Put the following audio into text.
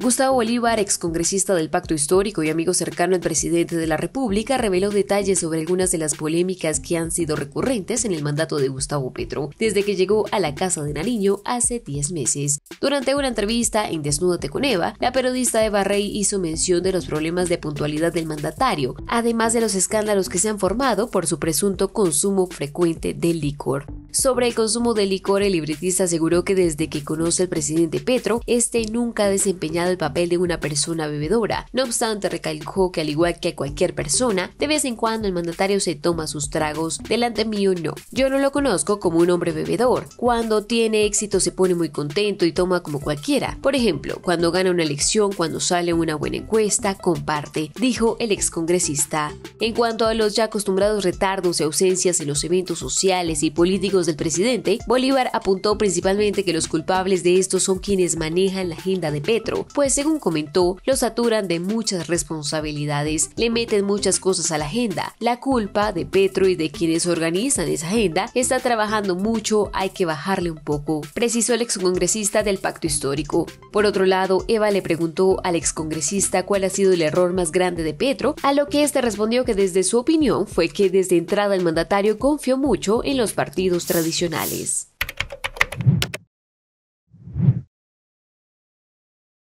Gustavo Bolívar, excongresista del Pacto Histórico y amigo cercano al presidente de la República, reveló detalles sobre algunas de las polémicas que han sido recurrentes en el mandato de Gustavo Petro desde que llegó a la Casa de Nariño hace 10 meses. Durante una entrevista en desnudo con Eva, la periodista Eva Rey hizo mención de los problemas de puntualidad del mandatario, además de los escándalos que se han formado por su presunto consumo frecuente de licor. Sobre el consumo de licor, el libretista aseguró que desde que conoce al presidente Petro, este nunca ha desempeñado el papel de una persona bebedora. No obstante, recalcó que al igual que cualquier persona, de vez en cuando el mandatario se toma sus tragos, delante mío no. Yo no lo conozco como un hombre bebedor. Cuando tiene éxito se pone muy contento y toma como cualquiera. Por ejemplo, cuando gana una elección, cuando sale una buena encuesta, comparte, dijo el excongresista. En cuanto a los ya acostumbrados retardos y ausencias en los eventos sociales y políticos del presidente, Bolívar apuntó principalmente que los culpables de esto son quienes manejan la agenda de Petro, pues según comentó, los saturan de muchas responsabilidades, le meten muchas cosas a la agenda. La culpa de Petro y de quienes organizan esa agenda está trabajando mucho, hay que bajarle un poco, precisó el excongresista del pacto histórico. Por otro lado, Eva le preguntó al excongresista cuál ha sido el error más grande de Petro, a lo que este respondió que desde su opinión fue que desde entrada el mandatario confió mucho en los partidos tradicionales.